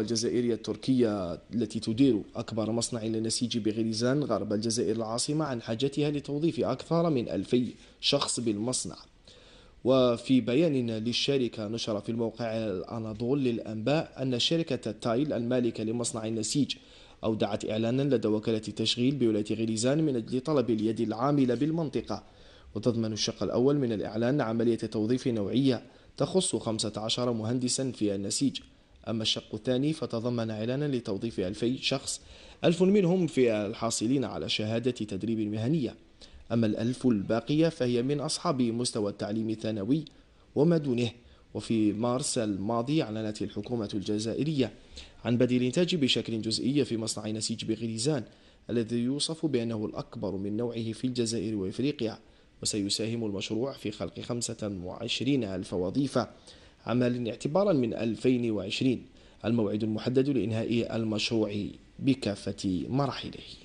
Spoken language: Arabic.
الجزائرية التركية التي تدير أكبر مصنع للنسيج بغليزان غرب الجزائر العاصمة عن حاجتها لتوظيف أكثر من ألفي شخص بالمصنع وفي بيان للشركة نشر في الموقع الأناضول للأنباء أن شركة تايل المالكة لمصنع النسيج أودعت إعلانا لدى وكالة التشغيل بولاية غليزان من أجل طلب اليد العاملة بالمنطقة وتضمن الشق الأول من الإعلان عملية توظيف نوعية تخص 15 مهندسا في النسيج أما الشق الثاني فتضمن إعلانا لتوظيف 2000 شخص ألف منهم في الحاصلين على شهادة تدريب مهنية أما الألف الباقية فهي من أصحاب مستوى التعليم الثانوي وما دونه وفي مارس الماضي أعلنت الحكومة الجزائرية عن بدء الإنتاج بشكل جزئي في مصنع نسيج بغليزان الذي يوصف بأنه الأكبر من نوعه في الجزائر وإفريقيا وسيساهم المشروع في خلق 25 ألف وظيفة عمل اعتبارا من 2020 الموعد المحدد لإنهاء المشروع بكافة مراحله